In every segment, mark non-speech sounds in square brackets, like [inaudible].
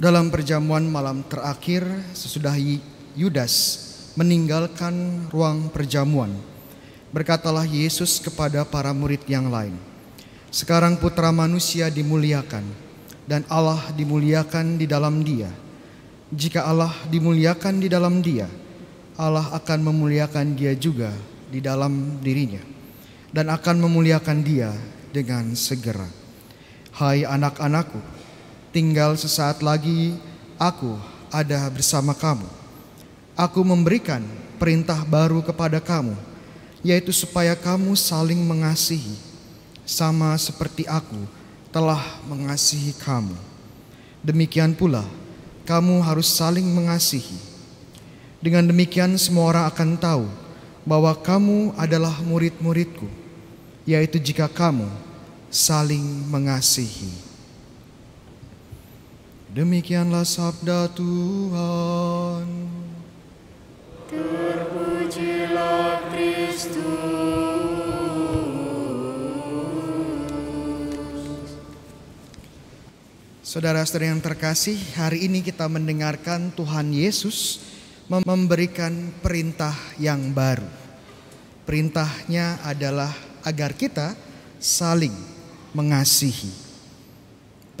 Dalam perjamuan malam terakhir sesudah Yudas meninggalkan ruang perjamuan, berkatalah Yesus kepada para murid yang lain, "Sekarang Putra Manusia dimuliakan, dan Allah dimuliakan di dalam Dia. Jika Allah dimuliakan di dalam Dia, Allah akan memuliakan Dia juga di dalam dirinya, dan akan memuliakan Dia dengan segera." Hai anak-anakku! Tinggal sesaat lagi aku ada bersama kamu. Aku memberikan perintah baru kepada kamu, yaitu supaya kamu saling mengasihi, sama seperti aku telah mengasihi kamu. Demikian pula, kamu harus saling mengasihi. Dengan demikian, semua orang akan tahu bahwa kamu adalah murid-muridku, yaitu jika kamu saling mengasihi. Demikianlah sabda Tuhan. Terpujilah Kristus. Saudara-saudara yang terkasih, hari ini kita mendengarkan Tuhan Yesus memberikan perintah yang baru. Perintahnya adalah agar kita saling mengasihi.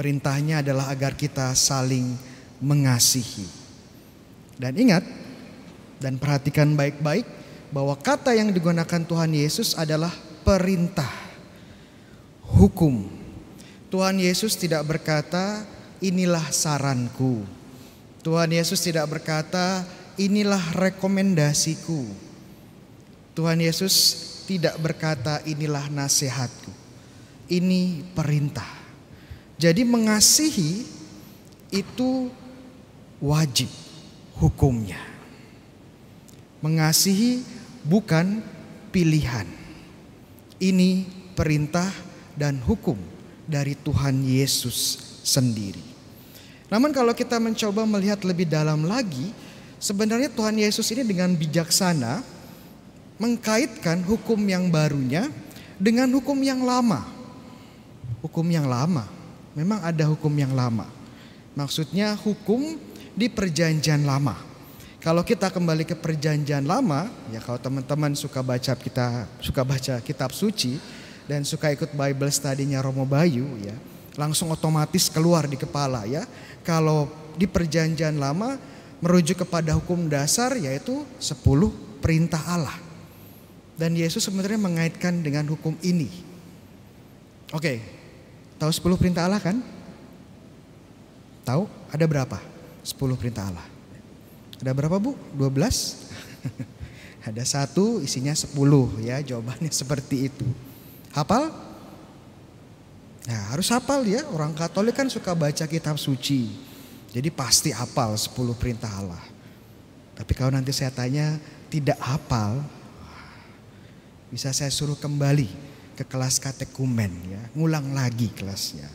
Perintahnya adalah agar kita saling mengasihi. Dan ingat dan perhatikan baik-baik bahwa kata yang digunakan Tuhan Yesus adalah perintah. Hukum. Tuhan Yesus tidak berkata, "Inilah saranku." Tuhan Yesus tidak berkata, "Inilah rekomendasiku." Tuhan Yesus tidak berkata, "Inilah nasihatku." Ini perintah. Jadi mengasihi itu wajib hukumnya. Mengasihi bukan pilihan. Ini perintah dan hukum dari Tuhan Yesus sendiri. Namun kalau kita mencoba melihat lebih dalam lagi, sebenarnya Tuhan Yesus ini dengan bijaksana mengkaitkan hukum yang barunya dengan hukum yang lama. Hukum yang lama Memang ada hukum yang lama. Maksudnya hukum di perjanjian lama. Kalau kita kembali ke perjanjian lama, ya kalau teman-teman suka baca kita suka baca kitab suci dan suka ikut Bible study-nya Romo Bayu ya, langsung otomatis keluar di kepala ya. Kalau di perjanjian lama merujuk kepada hukum dasar yaitu sepuluh perintah Allah. Dan Yesus sebenarnya mengaitkan dengan hukum ini. Oke, Tahu 10 perintah Allah kan? Tahu? Ada berapa? 10 perintah Allah. Ada berapa Bu? 12? [laughs] Ada satu isinya 10 ya jawabannya [laughs] seperti itu. Hafal? Nah, harus hafal ya. Orang Katolik kan suka baca kitab suci. Jadi pasti hafal 10 perintah Allah. Tapi kalau nanti saya tanya tidak hafal, bisa saya suruh kembali ke kelas katekumen ya, ngulang lagi kelasnya.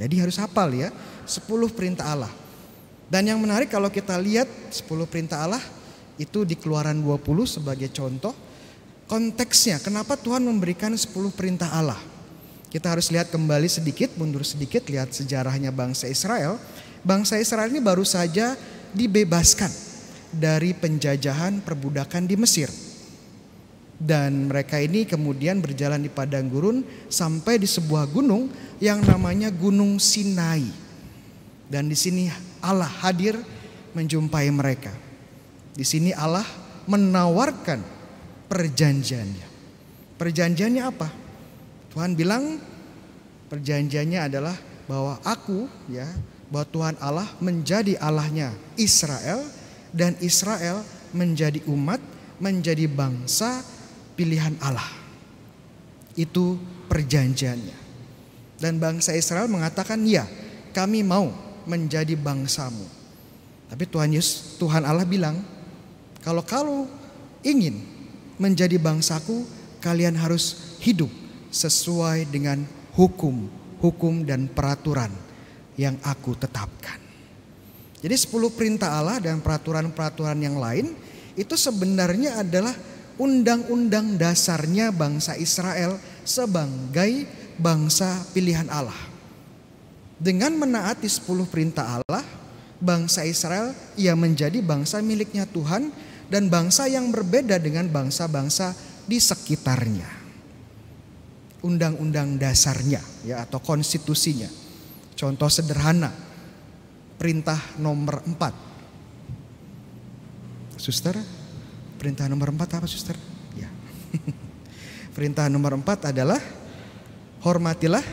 Jadi harus hafal ya 10 perintah Allah. Dan yang menarik kalau kita lihat 10 perintah Allah itu di Keluaran 20 sebagai contoh konteksnya kenapa Tuhan memberikan 10 perintah Allah. Kita harus lihat kembali sedikit, mundur sedikit lihat sejarahnya bangsa Israel. Bangsa Israel ini baru saja dibebaskan dari penjajahan perbudakan di Mesir. Dan mereka ini kemudian berjalan di padang gurun sampai di sebuah gunung yang namanya Gunung Sinai. Dan di sini Allah hadir menjumpai mereka. Di sini Allah menawarkan perjanjiannya. Perjanjiannya apa? Tuhan bilang perjanjiannya adalah bahwa aku ya, bahwa Tuhan Allah menjadi Allahnya Israel dan Israel menjadi umat, menjadi bangsa pilihan Allah. Itu perjanjiannya. Dan bangsa Israel mengatakan, "Ya, kami mau menjadi bangsamu." Tapi Tuhan Yesus, Tuhan Allah bilang, "Kalau kalau ingin menjadi bangsaku, kalian harus hidup sesuai dengan hukum, hukum dan peraturan yang aku tetapkan." Jadi 10 perintah Allah dan peraturan-peraturan yang lain itu sebenarnya adalah undang-undang dasarnya bangsa Israel sebagai bangsa pilihan Allah. Dengan menaati 10 perintah Allah, bangsa Israel ia menjadi bangsa miliknya Tuhan dan bangsa yang berbeda dengan bangsa-bangsa di sekitarnya. Undang-undang dasarnya ya atau konstitusinya. Contoh sederhana, perintah nomor empat, Suster, Perintah nomor empat apa suster? Ya. [laughs] Perintah nomor empat adalah hormatilah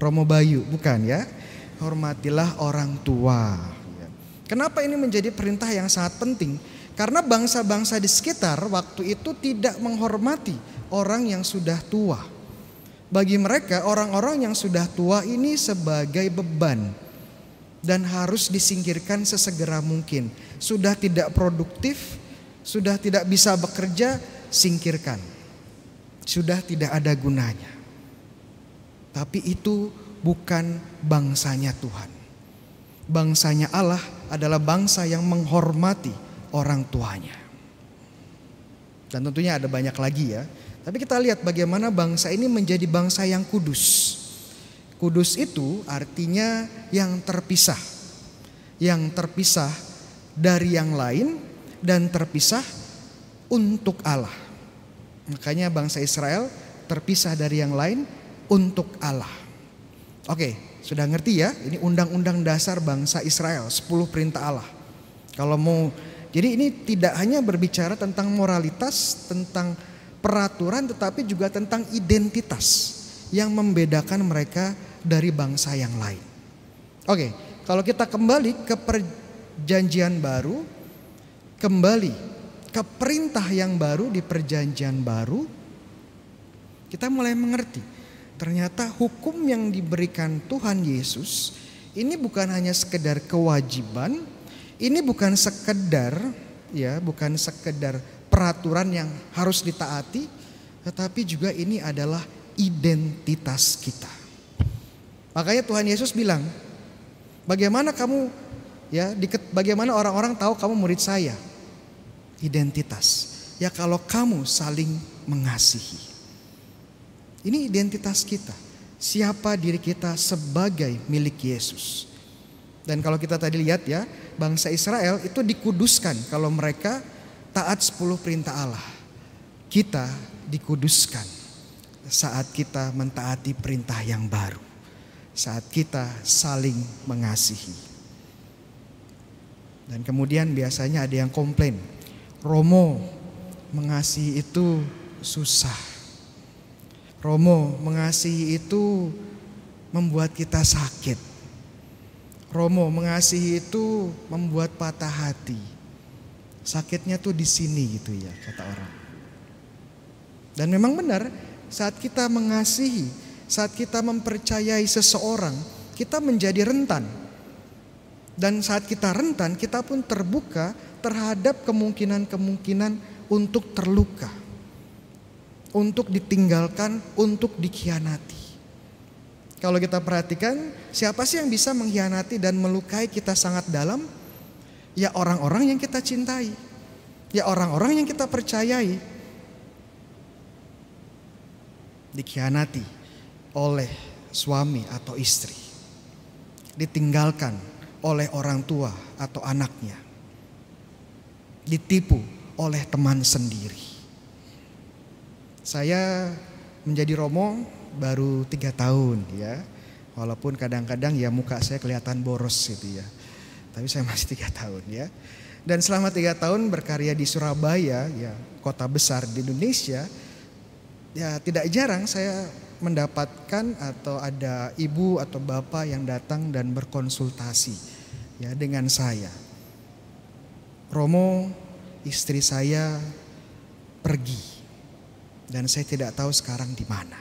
Romo Bayu, bukan ya? Hormatilah orang tua. Ya. Kenapa ini menjadi perintah yang sangat penting? Karena bangsa-bangsa di sekitar waktu itu tidak menghormati orang yang sudah tua. Bagi mereka orang-orang yang sudah tua ini sebagai beban dan harus disingkirkan sesegera mungkin. Sudah tidak produktif, sudah tidak bisa bekerja, singkirkan. Sudah tidak ada gunanya. Tapi itu bukan bangsanya Tuhan. Bangsanya Allah adalah bangsa yang menghormati orang tuanya. Dan tentunya ada banyak lagi ya. Tapi kita lihat bagaimana bangsa ini menjadi bangsa yang kudus. Kudus itu artinya yang terpisah. Yang terpisah dari yang lain dan terpisah untuk Allah. Makanya bangsa Israel terpisah dari yang lain untuk Allah. Oke, sudah ngerti ya? Ini undang-undang dasar bangsa Israel, 10 perintah Allah. Kalau mau jadi ini tidak hanya berbicara tentang moralitas, tentang peraturan tetapi juga tentang identitas yang membedakan mereka dari bangsa yang lain. Oke, kalau kita kembali ke perjanjian baru, kembali ke perintah yang baru di perjanjian baru, kita mulai mengerti ternyata hukum yang diberikan Tuhan Yesus ini bukan hanya sekedar kewajiban, ini bukan sekedar ya, bukan sekedar peraturan yang harus ditaati, tetapi juga ini adalah identitas kita. Makanya Tuhan Yesus bilang, "Bagaimana kamu Ya, di, bagaimana orang-orang tahu kamu murid saya? Identitas. Ya kalau kamu saling mengasihi. Ini identitas kita. Siapa diri kita sebagai milik Yesus. Dan kalau kita tadi lihat ya, bangsa Israel itu dikuduskan kalau mereka taat 10 perintah Allah. Kita dikuduskan saat kita mentaati perintah yang baru. Saat kita saling mengasihi. Dan kemudian biasanya ada yang komplain, Romo mengasihi itu susah. Romo mengasihi itu membuat kita sakit. Romo mengasihi itu membuat patah hati. Sakitnya tuh di sini gitu ya kata orang. Dan memang benar saat kita mengasihi, saat kita mempercayai seseorang, kita menjadi rentan dan saat kita rentan, kita pun terbuka terhadap kemungkinan-kemungkinan untuk terluka, untuk ditinggalkan, untuk dikhianati. Kalau kita perhatikan, siapa sih yang bisa mengkhianati dan melukai kita sangat dalam? Ya orang-orang yang kita cintai. Ya orang-orang yang kita percayai. Dikhianati oleh suami atau istri. Ditinggalkan oleh orang tua atau anaknya. Ditipu oleh teman sendiri. Saya menjadi romo baru tiga tahun ya. Walaupun kadang-kadang ya muka saya kelihatan boros gitu ya. Tapi saya masih tiga tahun ya. Dan selama tiga tahun berkarya di Surabaya ya kota besar di Indonesia. Ya tidak jarang saya mendapatkan atau ada ibu atau bapak yang datang dan berkonsultasi ya dengan saya. Romo, istri saya pergi dan saya tidak tahu sekarang di mana.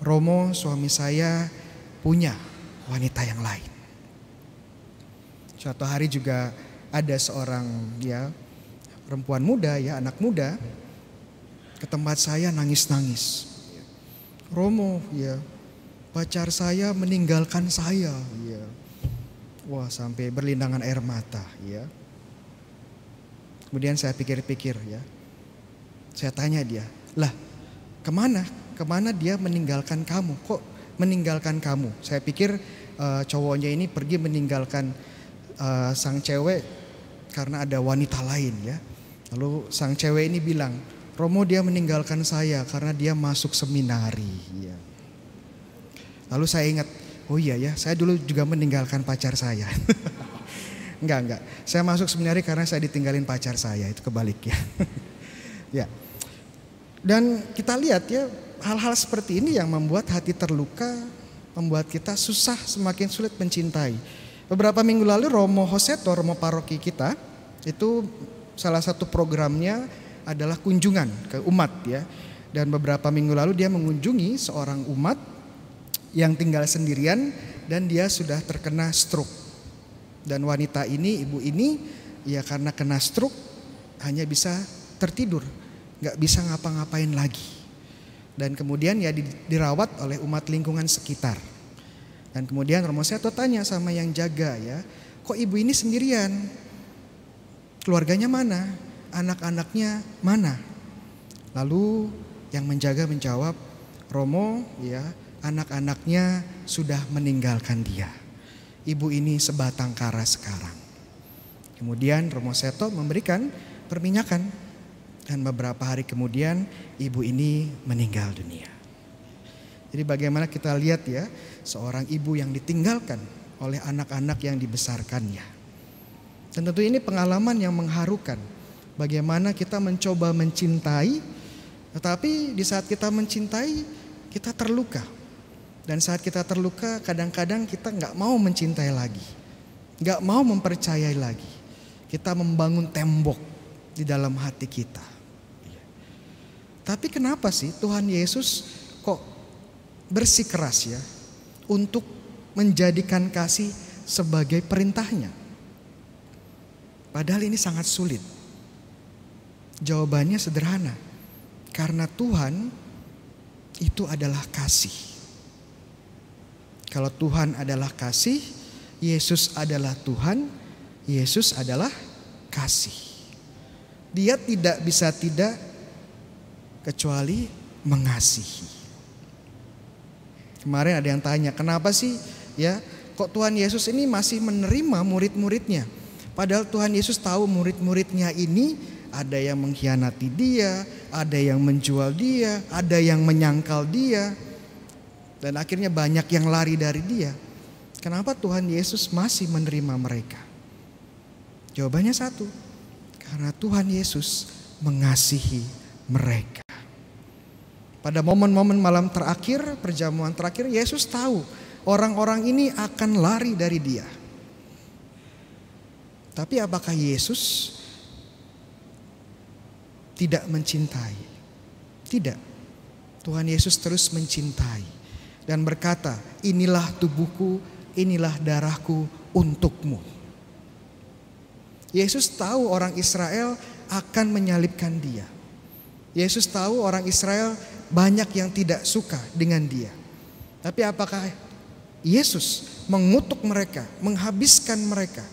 Romo, suami saya punya wanita yang lain. Suatu hari juga ada seorang ya perempuan muda ya anak muda ke tempat saya nangis-nangis Romo ya pacar saya meninggalkan saya ya wah sampai berlindangan air mata ya kemudian saya pikir-pikir ya saya tanya dia lah kemana kemana dia meninggalkan kamu kok meninggalkan kamu saya pikir uh, cowoknya ini pergi meninggalkan uh, sang cewek karena ada wanita lain ya lalu sang cewek ini bilang Romo dia meninggalkan saya karena dia masuk seminari. Iya. Lalu saya ingat, oh iya ya, saya dulu juga meninggalkan pacar saya. [laughs] enggak, enggak. Saya masuk seminari karena saya ditinggalin pacar saya, itu kebalik ya. [laughs] ya. Dan kita lihat ya, hal-hal seperti ini yang membuat hati terluka, membuat kita susah, semakin sulit mencintai. Beberapa minggu lalu Romo Hoseto, Romo paroki kita, itu salah satu programnya adalah kunjungan ke umat ya. Dan beberapa minggu lalu dia mengunjungi seorang umat yang tinggal sendirian dan dia sudah terkena stroke. Dan wanita ini, ibu ini ya karena kena stroke hanya bisa tertidur, nggak bisa ngapa-ngapain lagi. Dan kemudian ya dirawat oleh umat lingkungan sekitar. Dan kemudian Romo Seto tanya sama yang jaga ya, kok ibu ini sendirian? Keluarganya mana? anak-anaknya mana? Lalu yang menjaga menjawab, Romo ya, anak-anaknya sudah meninggalkan dia. Ibu ini sebatang kara sekarang. Kemudian Romo Seto memberikan perminyakan dan beberapa hari kemudian ibu ini meninggal dunia. Jadi bagaimana kita lihat ya, seorang ibu yang ditinggalkan oleh anak-anak yang dibesarkannya. Dan tentu ini pengalaman yang mengharukan Bagaimana kita mencoba mencintai, tetapi di saat kita mencintai, kita terluka. Dan saat kita terluka, kadang-kadang kita nggak mau mencintai lagi, nggak mau mempercayai lagi. Kita membangun tembok di dalam hati kita. Tapi kenapa sih Tuhan Yesus kok bersikeras ya untuk menjadikan kasih sebagai perintahnya? Padahal ini sangat sulit. Jawabannya sederhana. Karena Tuhan itu adalah kasih. Kalau Tuhan adalah kasih, Yesus adalah Tuhan, Yesus adalah kasih. Dia tidak bisa tidak kecuali mengasihi. Kemarin ada yang tanya, kenapa sih ya kok Tuhan Yesus ini masih menerima murid-muridnya? Padahal Tuhan Yesus tahu murid-muridnya ini ada yang mengkhianati dia, ada yang menjual dia, ada yang menyangkal dia, dan akhirnya banyak yang lari dari dia. Kenapa Tuhan Yesus masih menerima mereka? Jawabannya satu, karena Tuhan Yesus mengasihi mereka. Pada momen-momen malam terakhir, perjamuan terakhir, Yesus tahu orang-orang ini akan lari dari Dia. Tapi apakah Yesus tidak mencintai. Tidak. Tuhan Yesus terus mencintai dan berkata, "Inilah tubuhku, inilah darahku untukmu." Yesus tahu orang Israel akan menyalibkan dia. Yesus tahu orang Israel banyak yang tidak suka dengan dia. Tapi apakah Yesus mengutuk mereka, menghabiskan mereka?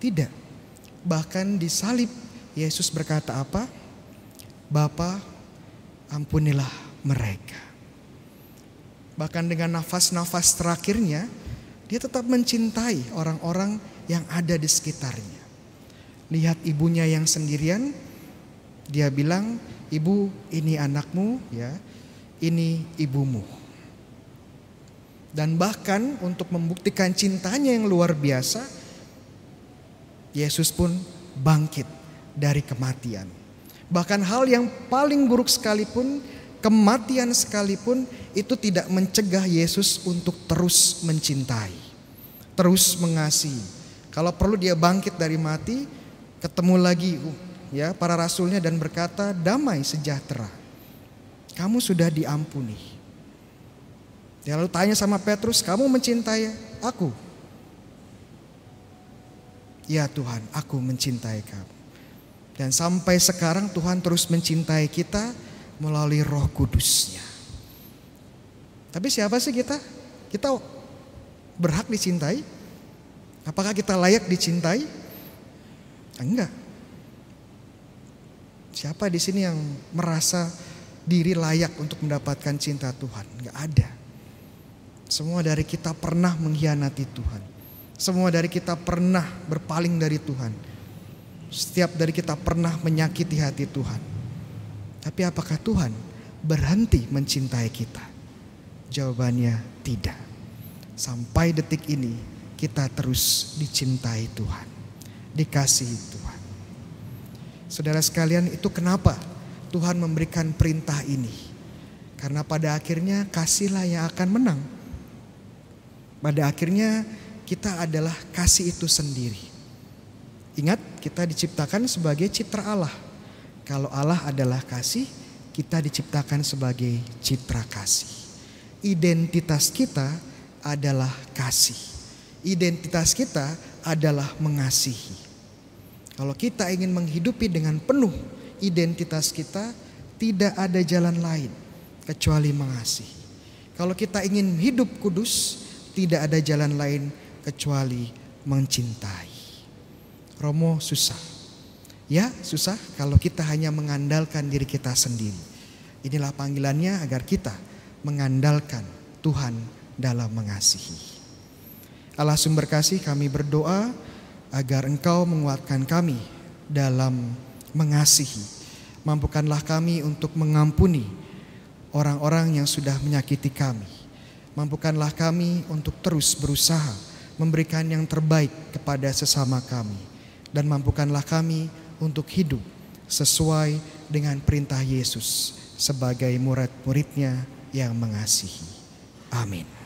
Tidak. Bahkan disalib Yesus berkata apa? Bapa, ampunilah mereka. Bahkan dengan nafas-nafas terakhirnya, dia tetap mencintai orang-orang yang ada di sekitarnya. Lihat ibunya yang sendirian, dia bilang, "Ibu, ini anakmu ya. Ini ibumu." Dan bahkan untuk membuktikan cintanya yang luar biasa, Yesus pun bangkit dari kematian. Bahkan hal yang paling buruk sekalipun, kematian sekalipun itu tidak mencegah Yesus untuk terus mencintai, terus mengasihi. Kalau perlu dia bangkit dari mati, ketemu lagi ya para rasulnya dan berkata, "Damai sejahtera. Kamu sudah diampuni." Dia lalu tanya sama Petrus, "Kamu mencintai aku?" "Ya Tuhan, aku mencintai kamu." Dan sampai sekarang Tuhan terus mencintai kita melalui roh kudusnya. Tapi siapa sih kita? Kita berhak dicintai? Apakah kita layak dicintai? Enggak. Siapa di sini yang merasa diri layak untuk mendapatkan cinta Tuhan? Enggak ada. Semua dari kita pernah mengkhianati Tuhan. Semua dari kita pernah berpaling dari Tuhan. Setiap dari kita pernah menyakiti hati Tuhan. Tapi apakah Tuhan berhenti mencintai kita? Jawabannya tidak. Sampai detik ini kita terus dicintai Tuhan. Dikasihi Tuhan. Saudara sekalian itu kenapa Tuhan memberikan perintah ini. Karena pada akhirnya kasihlah yang akan menang. Pada akhirnya kita adalah kasih itu sendiri. Ingat, kita diciptakan sebagai citra Allah. Kalau Allah adalah kasih, kita diciptakan sebagai citra kasih. Identitas kita adalah kasih. Identitas kita adalah mengasihi. Kalau kita ingin menghidupi dengan penuh identitas kita, tidak ada jalan lain kecuali mengasihi. Kalau kita ingin hidup kudus, tidak ada jalan lain kecuali mencintai. Romo susah. Ya susah kalau kita hanya mengandalkan diri kita sendiri. Inilah panggilannya agar kita mengandalkan Tuhan dalam mengasihi. Allah sumber kasih kami berdoa agar engkau menguatkan kami dalam mengasihi. Mampukanlah kami untuk mengampuni orang-orang yang sudah menyakiti kami. Mampukanlah kami untuk terus berusaha memberikan yang terbaik kepada sesama kami dan mampukanlah kami untuk hidup sesuai dengan perintah Yesus sebagai murid-muridnya yang mengasihi. Amin.